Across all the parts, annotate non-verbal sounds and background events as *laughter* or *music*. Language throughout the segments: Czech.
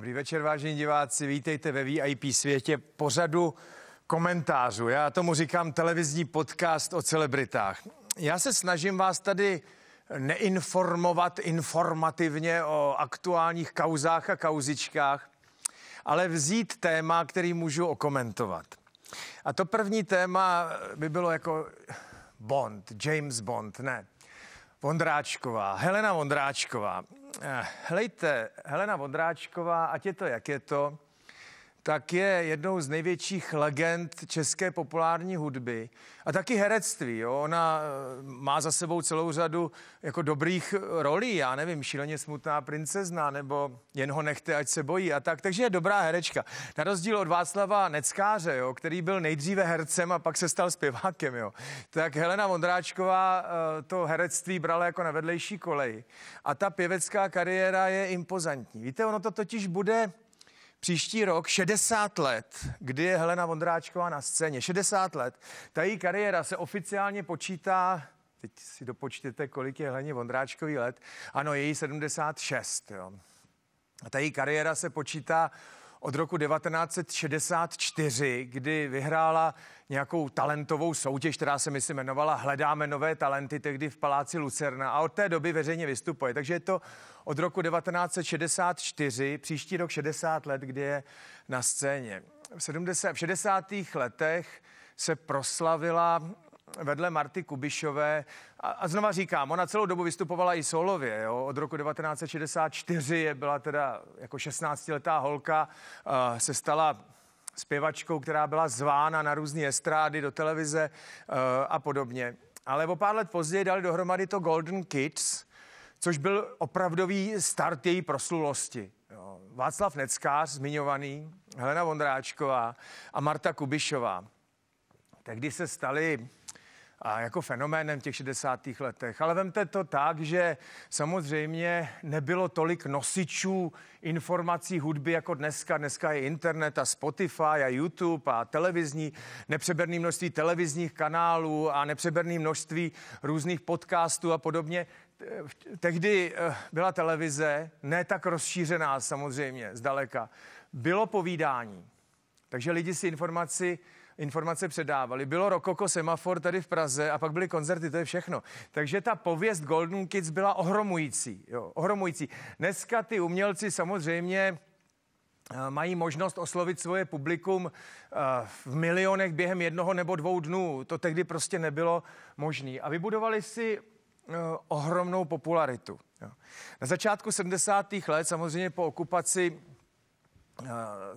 Dobrý večer, vážení diváci, vítejte ve VIP světě pořadu komentářů. Já tomu říkám televizní podcast o celebritách. Já se snažím vás tady neinformovat informativně o aktuálních kauzách a kauzičkách, ale vzít téma, který můžu okomentovat. A to první téma by bylo jako Bond, James Bond, ne. Vondráčková, Helena Vondráčková. Helejte, eh, Helena Vondráčková, ať je to, jak je to, tak je jednou z největších legend české populární hudby a taky herectví. Jo? Ona eh, má za sebou celou řadu jako dobrých eh, rolí, já nevím, šíleně smutná princezna nebo jen ho nechte, ať se bojí a tak, takže je dobrá herečka. Na rozdíl od Václava Neckáře, jo? který byl nejdříve hercem a pak se stal zpěvákem, jo? tak Helena Vondráčková eh, to herectví brala jako na vedlejší kolej a ta pěvecká kariéra je impozantní. Víte, ono to totiž bude příští rok 60 let, kdy je Helena Vondráčková na scéně. 60 let. Ta její kariéra se oficiálně počítá, teď si dopočtěte, kolik je Heleně Vondráčkový let. Ano, je 76. Jo. A ta její kariéra se počítá od roku 1964, kdy vyhrála nějakou talentovou soutěž, která se myslím jmenovala Hledáme nové talenty, tehdy v Paláci Lucerna a od té doby veřejně vystupuje. Takže je to od roku 1964, příští rok 60 let, kdy je na scéně. V, 70, v 60. letech se proslavila vedle Marty Kubišové. A, a znova říkám, ona celou dobu vystupovala i solově. Jo? Od roku 1964 je byla teda jako 16-letá holka, uh, se stala zpěvačkou, která byla zvána na různé estrády, do televize uh, a podobně. Ale o pár let později dali dohromady to Golden Kids, což byl opravdový start její proslulosti. Jo. Václav Neckář, zmiňovaný, Helena Vondráčková a Marta Kubišová. Tehdy se stali a jako fenoménem těch 60. letech. Ale vemte to tak, že samozřejmě nebylo tolik nosičů informací hudby jako dneska. Dneska je internet a Spotify a YouTube a televizní, nepřeberné množství televizních kanálů a nepřeberné množství různých podcastů a podobně. Tehdy eh, byla televize, ne tak rozšířená samozřejmě, zdaleka. Bylo povídání, takže lidi si informaci informace předávali. Bylo Rokoko Semafor tady v Praze a pak byly koncerty, to je všechno. Takže ta pověst Golden Kids byla ohromující. Jo, ohromující. Dneska ty umělci samozřejmě eh, mají možnost oslovit svoje publikum eh, v milionech během jednoho nebo dvou dnů. To tehdy prostě nebylo možné. A vybudovali si eh, ohromnou popularitu. Na začátku 70. let, samozřejmě po okupaci Eh,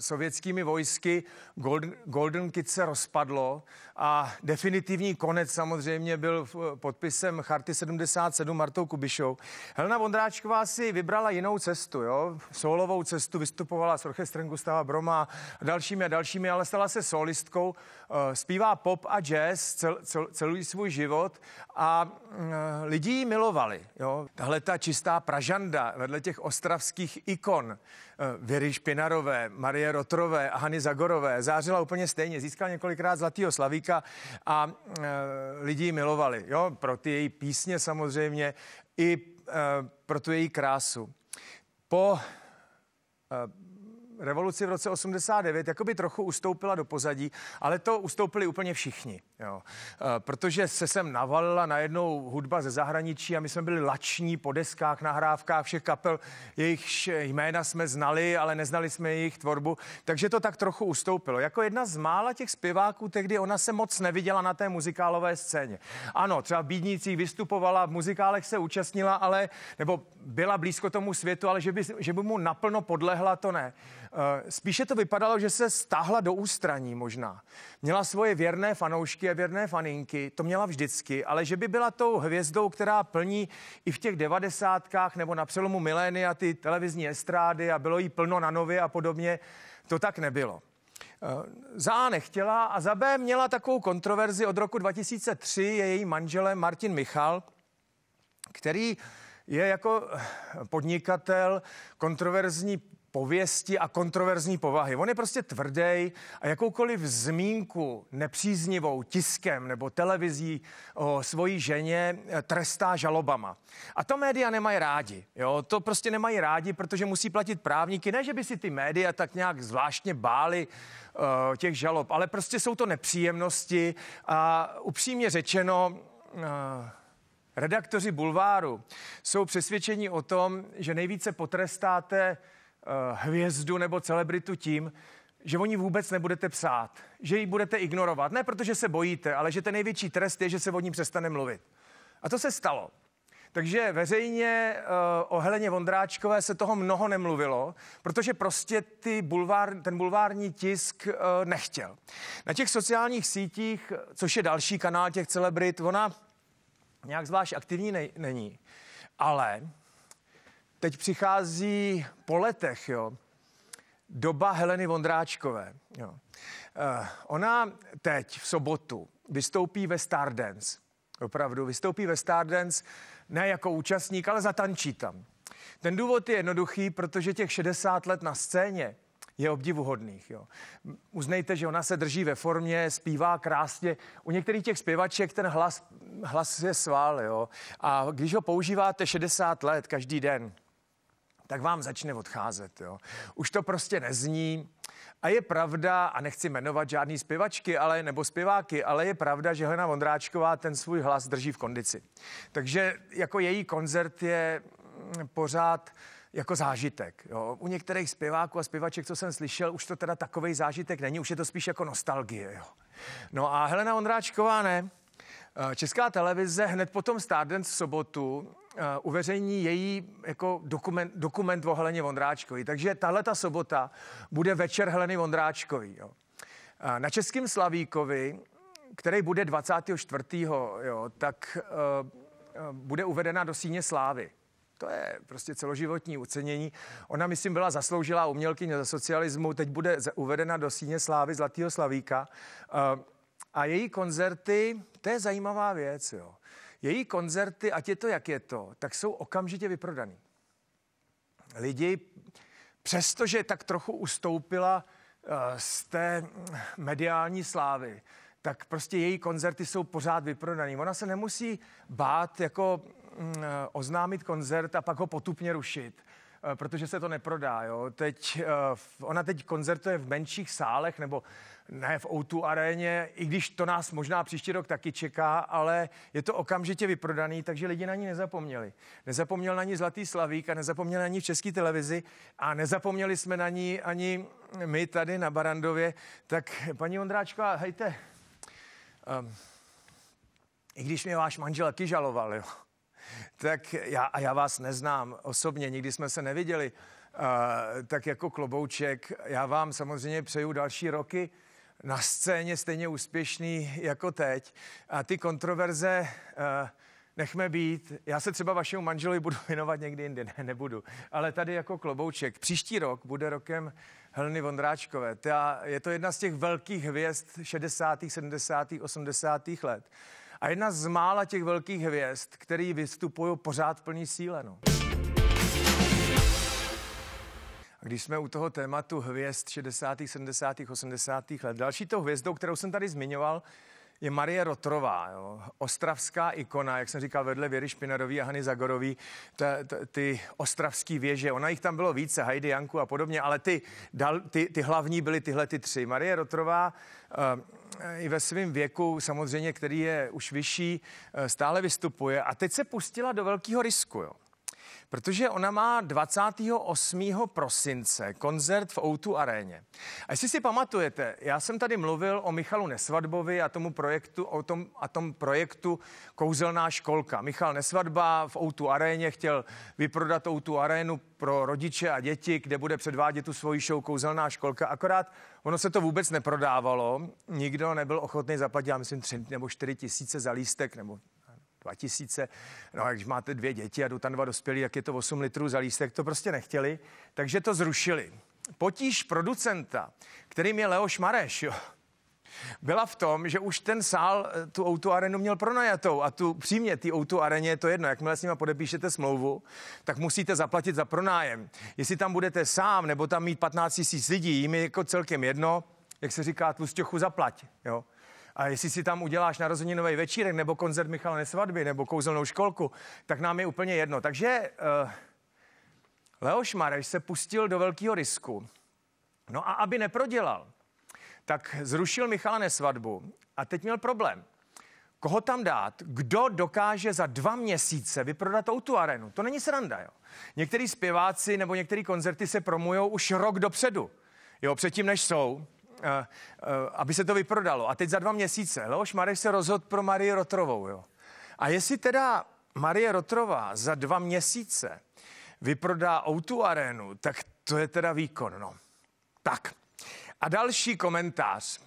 sovětskými vojsky Golden, Golden Kid se rozpadlo a definitivní konec samozřejmě byl eh, podpisem Charty 77 Martou Kubišou. Helena Vondráčková si vybrala jinou cestu, jo? solovou cestu, vystupovala s orchestrem Gustava Broma a dalšími a dalšími, ale stala se solistkou, eh, zpívá pop a jazz cel, cel, celý svůj život a mm, lidi ji milovali. Jo? Tahle ta čistá pražanda vedle těch ostravských ikon, Věry Špinarové, Šípkové, Marie Rotrové a Hany Zagorové zářila úplně stejně. Získala několikrát zlatýho slavíka a e, lidi ji milovali. Jo, pro ty její písně samozřejmě i e, pro tu její krásu. Po e, revoluci v roce 89 jakoby trochu ustoupila do pozadí, ale to ustoupili úplně všichni. Jo. E, protože se sem navalila najednou hudba ze zahraničí a my jsme byli lační po deskách, nahrávkách všech kapel. Jejich jména jsme znali, ale neznali jsme jejich tvorbu, takže to tak trochu ustoupilo. Jako jedna z mála těch zpěváků tehdy ona se moc neviděla na té muzikálové scéně. Ano, třeba v Bídnících vystupovala, v muzikálech se účastnila, ale nebo byla blízko tomu světu, ale že by, že by mu naplno podlehla, to ne. Eh, spíše to vypadalo, že se stáhla do ústraní možná. Měla svoje věrné fanoušky a věrné faninky, to měla vždycky, ale že by byla tou hvězdou, která plní i v těch devadesátkách nebo na přelomu milénia ty televizní estrády a bylo jí plno na nově a podobně, to tak nebylo. Eh, za A nechtěla a za B měla takovou kontroverzi od roku 2003, je její manželem Martin Michal, který je jako eh, podnikatel kontroverzní pověsti a kontroverzní povahy. On je prostě tvrdý a jakoukoliv zmínku nepříznivou tiskem nebo televizí o svojí ženě eh, trestá žalobama. A to média nemají rádi. Jo? To prostě nemají rádi, protože musí platit právníky. Ne, že by si ty média tak nějak zvláštně báli uh, těch žalob, ale prostě jsou to nepříjemnosti a upřímně řečeno... Uh, Redaktoři bulváru jsou přesvědčeni o tom, že nejvíce potrestáte Eh, hvězdu nebo celebritu tím, že o ní vůbec nebudete psát, že ji budete ignorovat. Ne protože se bojíte, ale že ten největší trest je, že se o ní přestane mluvit. A to se stalo. Takže veřejně uh, o Heleně Vondráčkové se toho mnoho nemluvilo, protože prostě ty bulvár, ten bulvární tisk uh, nechtěl. Na těch sociálních sítích, což je další kanál těch celebrit, ona nějak zvlášť aktivní ne- není. Ale teď přichází po letech, jo, doba Heleny Vondráčkové. Jo. Eh, ona teď v sobotu vystoupí ve Stardance. Opravdu, vystoupí ve Stardance ne jako účastník, ale zatančí tam. Ten důvod je jednoduchý, protože těch 60 let na scéně je obdivuhodných. Jo. Uznejte, že ona se drží ve formě, zpívá krásně. U některých těch zpěvaček ten hlas, hlas je svál. Jo. A když ho používáte 60 let každý den, tak vám začne odcházet. Jo. Už to prostě nezní. A je pravda, a nechci jmenovat žádný zpěvačky, ale nebo zpěváky, ale je pravda, že Helena Vondráčková ten svůj hlas drží v kondici. Takže jako její koncert je mm, pořád jako zážitek. Jo. U některých zpěváků a zpěvaček, co jsem slyšel, už to teda takový zážitek není, už je to spíš jako nostalgie. Jo. No a Helena Ondráčková ne. Česká televize hned potom Stardance v sobotu Eh, uveřejní její jako dokument, dokument o Heleně Vondráčkovi. Takže tahle ta sobota bude večer Heleny Vondráčkovi. Jo. Eh, na Českém Slavíkovi, který bude 24. Jo, tak uh, bude uvedena do síně slávy. To je prostě celoživotní ocenění. Ona, myslím, byla zasloužilá umělkyně za socialismu, teď bude uvedena do síně slávy Zlatého Slavíka. Uh, a její koncerty, to je zajímavá věc. Jo. Její koncerty, ať je to, jak je to, tak jsou okamžitě vyprodaný. Lidi, přestože tak trochu ustoupila eh, z té mediální slávy, tak prostě její koncerty jsou pořád vyprodaný. Ona se nemusí bát jako mm, eh, oznámit koncert a pak ho potupně rušit. Eh, protože se to neprodá. Jo. Teď, eh, ona teď koncertuje v menších sálech nebo ne v O2 aréně, i když to nás možná příští rok taky čeká, ale je to okamžitě vyprodaný, takže lidi na ní nezapomněli. Nezapomněl na ní Zlatý Slavík a nezapomněl na ní v české televizi a nezapomněli jsme na ní ani my tady na Barandově. Tak paní Ondráčka, hejte, um, i když mě váš manžel taky žaloval, jo, tak já, a já vás neznám osobně, nikdy jsme se neviděli, uh, tak jako klobouček, já vám samozřejmě přeju další roky na scéně stejně úspěšný jako teď. A ty kontroverze uh, nechme být. Já se třeba vašemu manželovi budu *laughs* věnovat někdy jindy, ne, nebudu. Ale tady jako klobouček. Příští rok bude rokem Helny Vondráčkové. Ta, je to jedna z těch velkých hvězd 60., 70., 80. let a jedna z mála těch velkých hvězd, který vystupují pořád plný síle. No. A když jsme u toho tématu hvězd 60., 70., 80. let, další tou hvězdou, kterou jsem tady zmiňoval, je Marie Rotrová, jo. ostravská ikona, jak jsem říkal, vedle Věry Špinarový a Hany Zagorový, ta, ta, ty ostravský věže, ona jich tam bylo více, Heidi Janku a podobně, ale ty, dal, ty, ty hlavní byly tyhle ty tři. Marie Rotrová eh, i ve svém věku, samozřejmě, který je už vyšší, eh, stále vystupuje a teď se pustila do velkého risku. Jo protože ona má 28. prosince koncert v Outu aréně. A jestli si pamatujete, já jsem tady mluvil o Michalu Nesvadbovi a tomu projektu, o tom, a tom projektu Kouzelná školka. Michal Nesvadba v Outu aréně chtěl vyprodat Outu arénu pro rodiče a děti, kde bude předvádět tu svoji show Kouzelná školka. Akorát ono se to vůbec neprodávalo, nikdo nebyl ochotný zaplatit, já myslím, 3 nebo 4 tisíce za lístek, nebo 2000. No a když máte dvě děti a dva dospělí, jak je to 8 litrů za lístek, to prostě nechtěli, takže to zrušili. Potíž producenta, kterým je Leoš Mareš, jo, byla v tom, že už ten sál eh, tu auto arenu měl pronajatou a tu přímě ty auto areně je to jedno. Jakmile s nima podepíšete smlouvu, tak musíte zaplatit za pronájem. Jestli tam budete sám nebo tam mít 15 000 lidí, jim je jako celkem jedno, jak se říká, tlustěchu zaplať. Jo? A jestli si tam uděláš narozeninový večírek, nebo koncert Michala Nesvadby, nebo kouzelnou školku, tak nám je úplně jedno. Takže uh, Leoš Mareš se pustil do velkého risku. No a aby neprodělal, tak zrušil Michala Nesvadbu a teď měl problém. Koho tam dát? Kdo dokáže za dva měsíce vyprodat tu arenu? To není sranda, jo. Některý zpěváci nebo některé koncerty se promujou už rok dopředu. Jo, předtím než jsou. Eh, eh, aby se to vyprodalo. A teď za dva měsíce Leoš Mareš se rozhodl pro Marie Rotrovou. Jo. A jestli teda Marie Rotrova za dva měsíce vyprodá o arénu, tak to je teda výkon. No. Tak. A další komentář.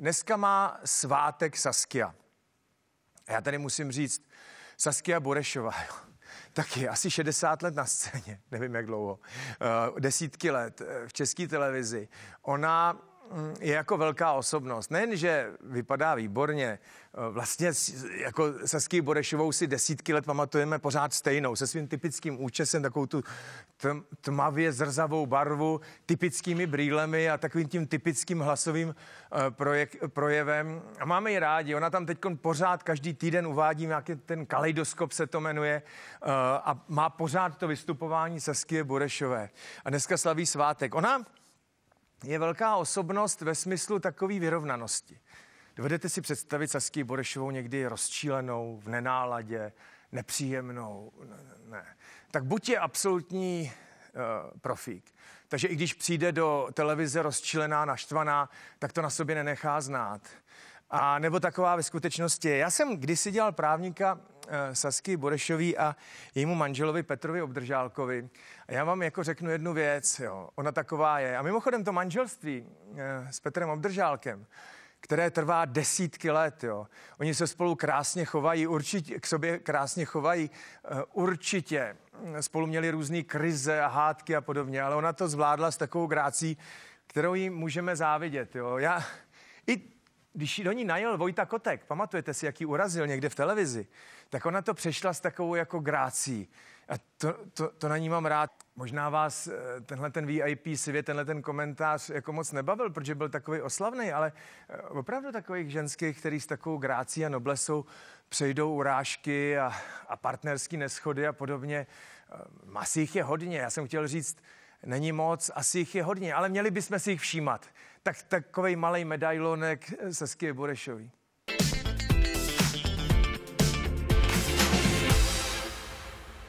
Dneska má svátek Saskia. A já tady musím říct, Saskia Borešová, jo. taky asi 60 let na scéně, *laughs* nevím jak dlouho, eh, desítky let v české televizi. Ona je jako velká osobnost. Nejen, že vypadá výborně, eh, vlastně jako Saský Borešovou si desítky let pamatujeme pořád stejnou, se svým typickým účesem, takovou tu tmavě zrzavou barvu, typickými brýlemi a takovým tím typickým hlasovým eh, projek, projevem. A máme ji rádi, ona tam teď pořád každý týden uvádí jaký ten kaleidoskop se to jmenuje eh, a má pořád to vystupování Saskie Borešové. A dneska slaví svátek. Ona je velká osobnost ve smyslu takové vyrovnanosti. Dovedete si představit Saský Borešovou někdy rozčílenou, v nenáladě, nepříjemnou? Ne. Tak buď je absolutní uh, profík. Takže i když přijde do televize rozčilená, naštvaná, tak to na sobě nenechá znát. A nebo taková ve skutečnosti. Já jsem kdysi dělal právníka Eh, Sasky Borešový a jejímu manželovi Petrovi Obdržálkovi. A já vám jako řeknu jednu věc, jo, ona taková je. A mimochodem to manželství eh, s Petrem Obdržálkem, které trvá desítky let. Jo. Oni se spolu krásně chovají, určitě, k sobě krásně chovají, eh, určitě. Hm, spolu měli různé krize a hádky a podobně, ale ona to zvládla s takovou grácí, kterou jí můžeme závidět. Jo. Já, i když do ní najel Vojta Kotek, pamatujete si, jaký urazil někde v televizi, tak ona to přešla s takovou jako grácí. A to, to, to na ní mám rád. Možná vás eh, tenhle ten VIP svět, tenhle ten komentář jako moc nebavil, protože byl takový oslavný, ale eh, opravdu takových ženských, který s takovou grácí a noblesou přejdou urážky a, a partnerský neschody a podobně. Eh, Masích je hodně. Já jsem chtěl říct, není moc, asi jich je hodně, ale měli bychom si jich všímat tak takový malý medailonek Saskie Burešový.